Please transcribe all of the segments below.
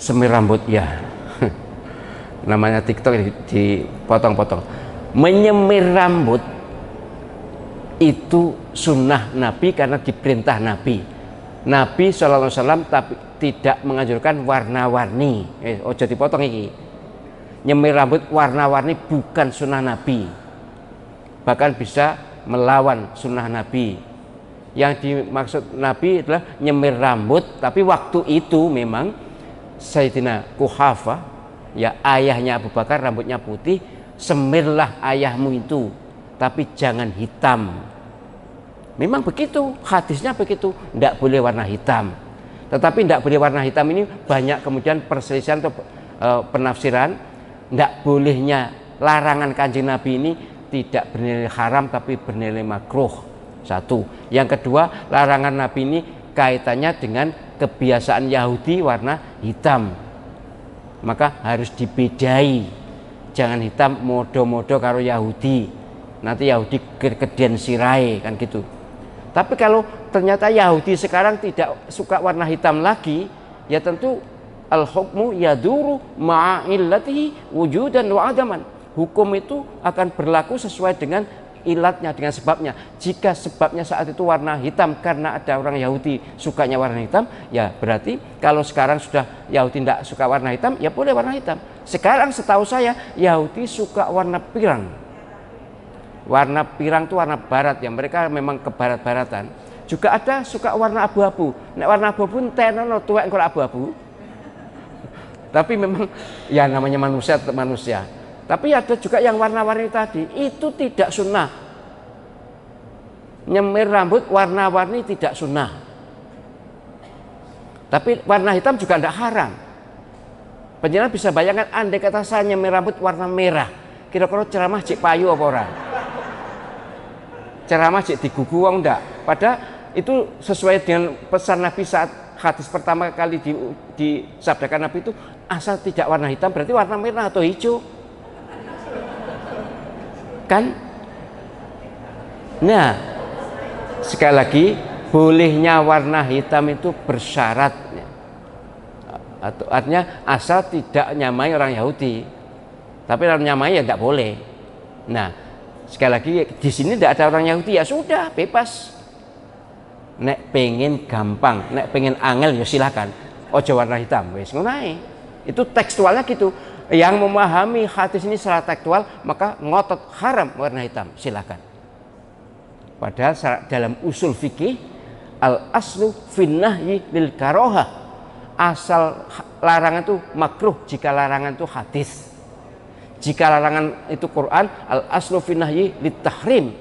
semir rambut ya namanya TikTok dipotong-potong menyemir rambut itu sunnah Nabi karena diperintah Nabi Nabi SAW tapi tidak menganjurkan warna-warni eh, jadi potong ini nyemir rambut warna-warni bukan sunnah Nabi bahkan bisa melawan sunnah Nabi yang dimaksud Nabi adalah nyemir rambut tapi waktu itu memang Sayyidina Kuhafa ya ayahnya Abu Bakar rambutnya putih semirlah ayahmu itu tapi jangan hitam memang begitu hadisnya begitu tidak boleh warna hitam tetapi tidak boleh warna hitam ini banyak kemudian perselisihan atau e, penafsiran tidak bolehnya larangan kanjeng Nabi ini tidak bernilai haram tapi bernilai makruh satu yang kedua larangan Nabi ini kaitannya dengan kebiasaan Yahudi warna hitam maka harus dibedai jangan hitam modo-modo karo Yahudi nanti Yahudi kedian sirai kan gitu tapi kalau ternyata Yahudi sekarang tidak suka warna hitam lagi ya tentu al hukmu yaduru ma'illatihi wujudan wa adaman hukum itu akan berlaku sesuai dengan ilatnya dengan sebabnya. Jika sebabnya saat itu warna hitam karena ada orang Yahudi sukanya warna hitam, ya berarti kalau sekarang sudah Yahudi tidak suka warna hitam, ya boleh warna hitam. Sekarang setahu saya Yahudi suka warna pirang. Warna pirang itu warna barat ya, mereka memang ke barat-baratan. Juga ada suka warna abu-abu. Nek warna abu-abu tenono tuwek abu-abu. Tapi memang ya namanya manusia manusia tapi ada juga yang warna-warni tadi, itu tidak sunnah. Nyemir rambut warna-warni tidak sunnah. Tapi warna hitam juga tidak haram. Penjelas bisa bayangkan, andai kata saya nyemir rambut warna merah, kira-kira ceramah cik payu apa orang? Ceramah cik digugu wong enggak? Pada itu sesuai dengan pesan Nabi saat hadis pertama kali di, disabdakan Nabi itu asal tidak warna hitam berarti warna merah atau hijau kan, Nah, sekali lagi bolehnya warna hitam itu bersyarat atau artinya asal tidak nyamai orang Yahudi tapi orang nyamai ya tidak boleh nah sekali lagi di sini tidak ada orang Yahudi ya sudah bebas nek pengen gampang nek pengen angel ya silahkan ojo warna hitam wes itu tekstualnya gitu yang memahami hadis ini secara tekstual maka ngotot haram warna hitam. Silakan. Padahal dalam usul fikih al aslu finnahi lil karoha asal larangan itu makruh jika larangan itu hadis jika larangan itu Quran al aslu finnahi lil tahrim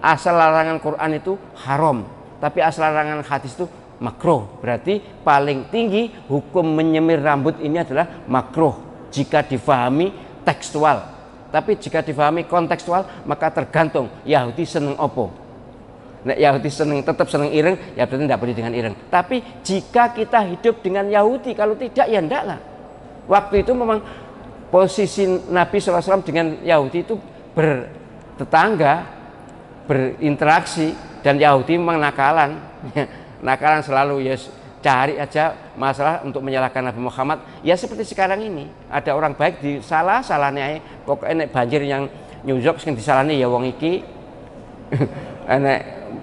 asal larangan Quran itu haram tapi asal larangan hadis itu makruh berarti paling tinggi hukum menyemir rambut ini adalah makruh jika difahami tekstual. Tapi jika difahami kontekstual maka tergantung Yahudi seneng opo. Nah, Yahudi seneng tetap seneng ireng, ya berarti tidak boleh dengan ireng. Tapi jika kita hidup dengan Yahudi, kalau tidak ya lah. Waktu itu memang posisi Nabi SAW dengan Yahudi itu bertetangga, berinteraksi, dan Yahudi memang nakalan. nakalan selalu, yes, cari aja masalah untuk menyalahkan Nabi Muhammad ya seperti sekarang ini ada orang baik di salah salahnya pokoknya nek banjir yang New York sing disalahnya ya wong iki enek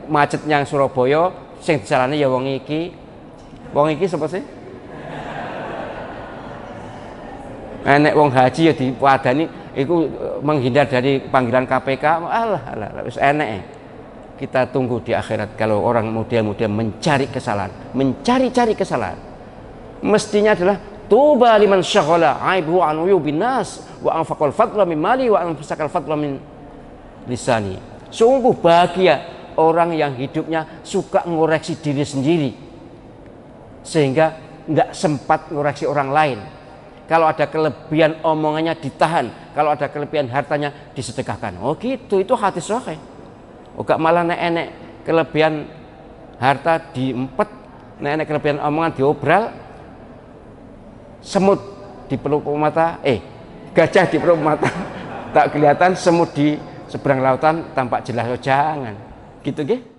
macet yang Surabaya sing disalahnya ya wong iki wong iki sapa sih nek wong haji ya diwadani itu menghindar dari panggilan KPK alah alah wis enek kita tunggu di akhirat kalau orang model-model mencari kesalahan mencari-cari kesalahan mestinya adalah tuba liman syaghala aibu an uyubin nas wa anfaqal fadla min mali wa anfaqal fadla min lisani sungguh bahagia orang yang hidupnya suka ngoreksi diri sendiri sehingga nggak sempat ngoreksi orang lain kalau ada kelebihan omongannya ditahan kalau ada kelebihan hartanya disedekahkan oh gitu itu hati sahih Oga oh, malah nek kelebihan harta diempet, nek enek kelebihan omongan diobral, semut di peluk mata, eh gajah di peluk mata tak kelihatan semut di seberang lautan tampak jelas oh jangan gitu gih